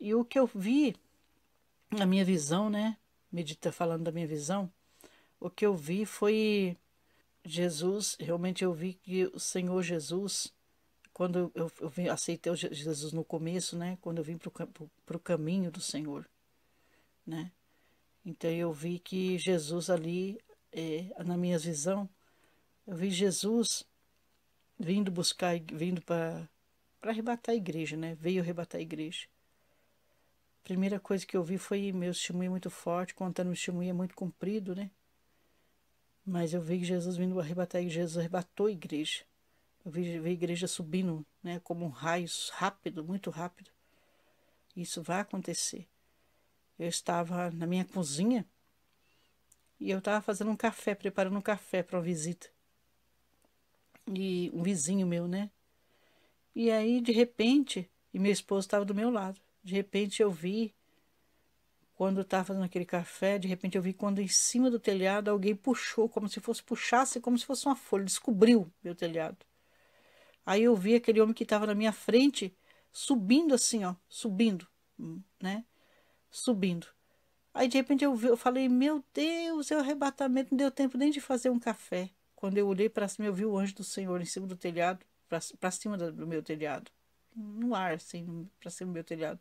E o que eu vi, na minha visão, né? Medita falando da minha visão, o que eu vi foi Jesus, realmente eu vi que o Senhor Jesus, quando eu, eu vim, aceitei Jesus no começo, né? Quando eu vim para o caminho do Senhor, né? Então eu vi que Jesus ali, é, na minha visão, eu vi Jesus vindo buscar, vindo para arrebatar a igreja, né? Veio arrebatar a igreja primeira coisa que eu vi foi meu testemunho muito forte, contando o testemunho é muito comprido, né? Mas eu vi que Jesus vindo arrebatar, e Jesus arrebatou a igreja. Eu vi, vi a igreja subindo, né? Como um raio rápido, muito rápido. Isso vai acontecer. Eu estava na minha cozinha e eu estava fazendo um café, preparando um café para uma visita. E um vizinho meu, né? E aí, de repente, e meu esposo estava do meu lado. De repente eu vi, quando estava fazendo aquele café, de repente eu vi quando em cima do telhado alguém puxou, como se fosse puxasse, como se fosse uma folha, descobriu meu telhado. Aí eu vi aquele homem que estava na minha frente subindo assim, ó, subindo, né? Subindo. Aí de repente eu, vi, eu falei, meu Deus, é o arrebatamento, não deu tempo nem de fazer um café. Quando eu olhei para cima, eu vi o anjo do Senhor em cima do telhado, para cima do meu telhado, no ar, assim, para cima do meu telhado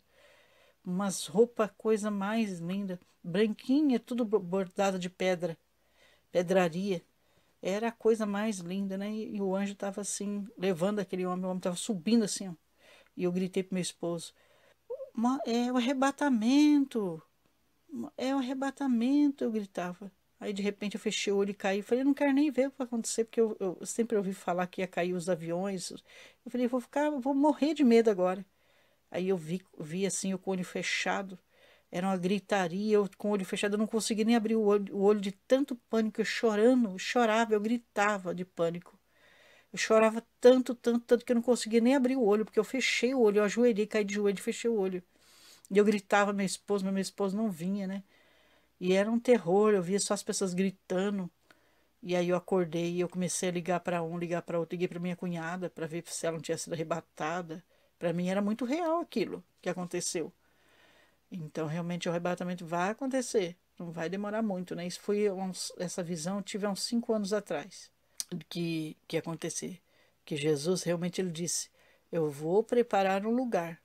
umas roupas, coisa mais linda, branquinha, tudo bordado de pedra, pedraria. Era a coisa mais linda, né? E, e o anjo estava assim, levando aquele homem, o homem estava subindo assim, ó. E eu gritei pro meu esposo: é o arrebatamento! É o arrebatamento! Eu gritava. Aí de repente eu fechei o olho e caí. Falei, não quero nem ver o que vai acontecer, porque eu, eu sempre ouvi falar que ia cair os aviões. Eu falei, vou ficar, vou morrer de medo agora. Aí eu vi, vi assim o olho fechado, era uma gritaria, eu com o olho fechado, eu não conseguia nem abrir o olho, o olho de tanto pânico, eu chorando, eu chorava, eu gritava de pânico. Eu chorava tanto, tanto, tanto que eu não conseguia nem abrir o olho, porque eu fechei o olho, eu ajoelhei, caí de joelho, fechei o olho. E eu gritava minha esposa mas minha esposa não vinha, né? E era um terror, eu via só as pessoas gritando. E aí eu acordei e eu comecei a ligar para um, ligar para outro, liguei para minha cunhada para ver se ela não tinha sido arrebatada. Para mim era muito real aquilo que aconteceu. Então, realmente, o arrebatamento vai acontecer. Não vai demorar muito, né? Isso foi uns, essa visão eu tive há uns cinco anos atrás que, que acontecer. Que Jesus realmente ele disse: Eu vou preparar um lugar.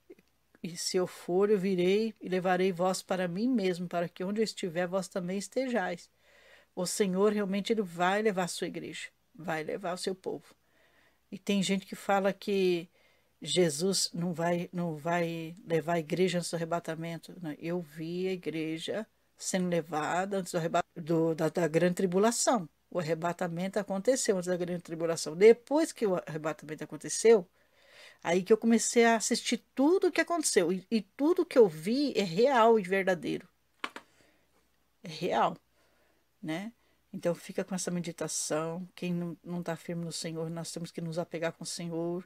E se eu for, eu virei e levarei vós para mim mesmo, para que onde eu estiver, vós também estejais. O Senhor realmente ele vai levar a sua igreja, vai levar o seu povo. E tem gente que fala que Jesus não vai, não vai levar a igreja antes do arrebatamento. Não. Eu vi a igreja sendo levada antes do, do da, da, grande tribulação. O arrebatamento aconteceu antes da grande tribulação. Depois que o arrebatamento aconteceu, aí que eu comecei a assistir tudo o que aconteceu. E, e tudo que eu vi é real e verdadeiro. É real, né? Então fica com essa meditação. Quem não está firme no Senhor, nós temos que nos apegar com o Senhor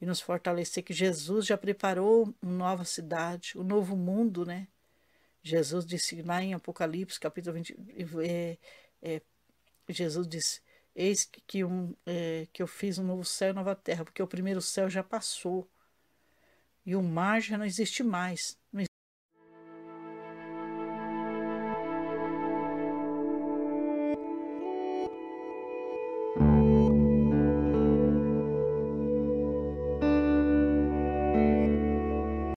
e nos fortalecer que Jesus já preparou uma nova cidade, um novo mundo, né? Jesus disse lá em Apocalipse, capítulo 20, é, é, Jesus disse, eis que, um, é, que eu fiz um novo céu e nova terra, porque o primeiro céu já passou e o mar já não existe mais. Não